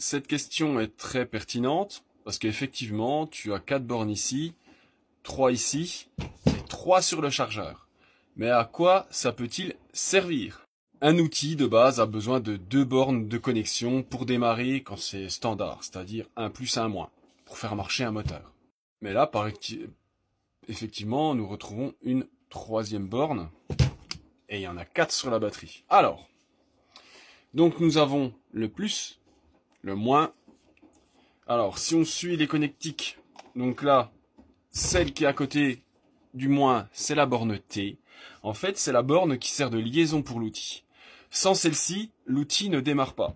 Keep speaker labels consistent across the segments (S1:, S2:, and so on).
S1: cette question est très pertinente parce qu'effectivement, tu as quatre bornes ici, trois ici et trois sur le chargeur. Mais à quoi ça peut-il servir Un outil de base a besoin de deux bornes de connexion pour démarrer quand c'est standard, c'est-à-dire un plus un moins, pour faire marcher un moteur. Mais là, par effectivement, nous retrouvons une troisième borne et il y en a quatre sur la batterie. Alors, donc nous avons le plus le moins. Alors, si on suit les connectiques, donc là, celle qui est à côté du moins, c'est la borne T. En fait, c'est la borne qui sert de liaison pour l'outil. Sans celle-ci, l'outil ne démarre pas.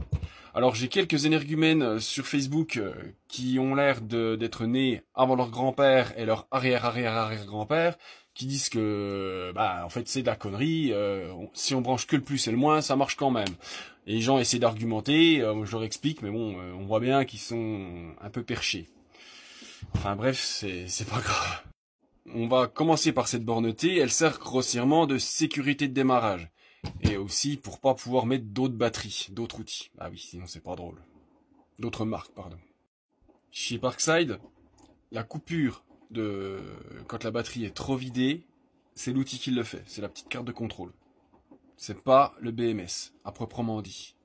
S1: Alors j'ai quelques énergumènes euh, sur Facebook euh, qui ont l'air d'être nés avant leur grand-père et leur arrière-arrière-arrière-grand-père, qui disent que euh, bah en fait c'est de la connerie, si on branche que le plus et le moins, ça marche quand même. Et les gens essaient d'argumenter, je leur explique, mais bon, on voit bien qu'ils sont un peu perchés. Enfin bref, c'est pas grave. On va commencer par cette borneté, elle sert grossièrement de sécurité de démarrage. Et aussi pour pas pouvoir mettre d'autres batteries, d'autres outils. Ah oui, sinon c'est pas drôle. D'autres marques, pardon. Chez Parkside, la coupure de quand la batterie est trop vidée, c'est l'outil qui le fait, c'est la petite carte de contrôle. C'est pas le BMS, à proprement dit.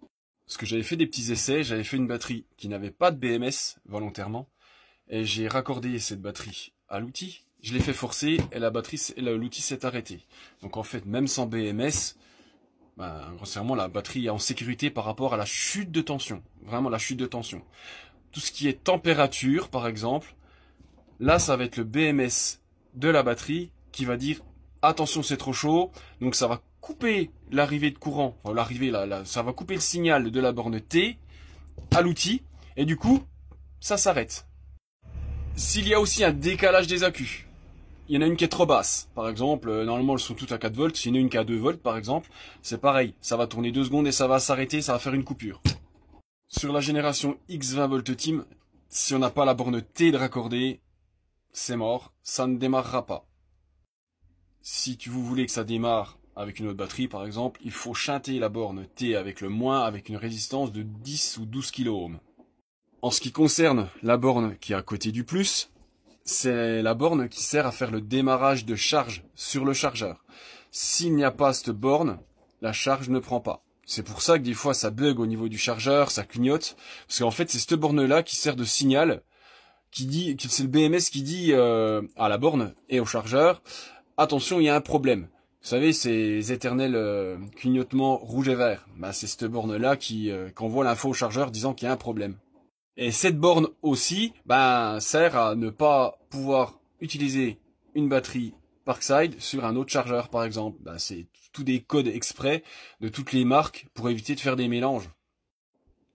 S1: Parce que j'avais fait des petits essais, j'avais fait une batterie qui n'avait pas de BMS volontairement, et j'ai raccordé cette batterie à l'outil. Je l'ai fait forcer et la batterie, l'outil s'est arrêté. Donc en fait, même sans BMS, bah, grossièrement, la batterie est en sécurité par rapport à la chute de tension. Vraiment la chute de tension. Tout ce qui est température, par exemple, là, ça va être le BMS de la batterie qui va dire attention, c'est trop chaud. Donc, ça va couper l'arrivée de courant, l'arrivée, là, ça va couper le signal de la borne T à l'outil. Et du coup, ça s'arrête. S'il y a aussi un décalage des accus, il y en a une qui est trop basse. Par exemple, euh, normalement, elles sont toutes à 4 volts. S'il y en a une qui est à 2 volts, par exemple, c'est pareil. Ça va tourner 2 secondes et ça va s'arrêter, ça va faire une coupure. Sur la génération X20 Volt Team, si on n'a pas la borne T de raccorder, c'est mort, ça ne démarrera pas. Si tu vous voulez que ça démarre avec une autre batterie, par exemple, il faut chanter la borne T avec le moins avec une résistance de 10 ou 12 kΩ. En ce qui concerne la borne qui est à côté du plus, c'est la borne qui sert à faire le démarrage de charge sur le chargeur. S'il n'y a pas cette borne, la charge ne prend pas. C'est pour ça que des fois ça bug au niveau du chargeur, ça clignote, parce qu'en fait c'est cette borne-là qui sert de signal, qui dit, c'est le BMS qui dit euh, à la borne et au chargeur, attention il y a un problème. Vous savez ces éternels euh, clignotements rouge et vert, bah, c'est cette borne-là qui euh, envoie l'info au chargeur disant qu'il y a un problème. Et cette borne aussi, ben, sert à ne pas pouvoir utiliser une batterie Parkside sur un autre chargeur, par exemple. Ben, c'est tous des codes exprès de toutes les marques pour éviter de faire des mélanges.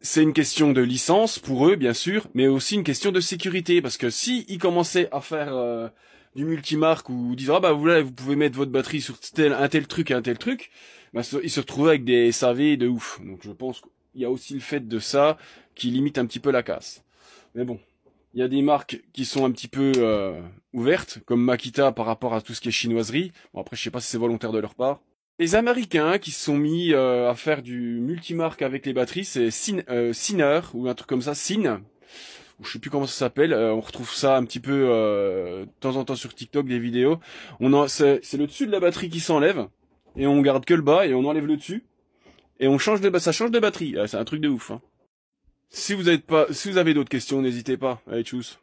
S1: C'est une question de licence pour eux, bien sûr, mais aussi une question de sécurité, parce que si commençaient à faire euh, du multimarque ou disant ah bah vous vous pouvez mettre votre batterie sur tel un tel truc et un tel truc, ben, ils se retrouvaient avec des SAV de ouf. Donc je pense qu'il y a aussi le fait de ça qui limite un petit peu la casse. Mais bon, il y a des marques qui sont un petit peu euh, ouvertes, comme Makita par rapport à tout ce qui est chinoiserie. Bon, après, je sais pas si c'est volontaire de leur part. Les Américains qui se sont mis euh, à faire du multimarque avec les batteries, c'est euh, Sinner ou un truc comme ça, Sin. Ou je sais plus comment ça s'appelle. on retrouve ça un petit peu de temps en temps sur TikTok des vidéos. c'est le dessus de la batterie qui s'enlève et on garde que le bas et on enlève le dessus et on change de ça change de batterie. Ah, c'est un truc de ouf. Hein. Si vous, n'êtes pas, si vous avez d'autres questions, n'hésitez pas. Allez, tchuss.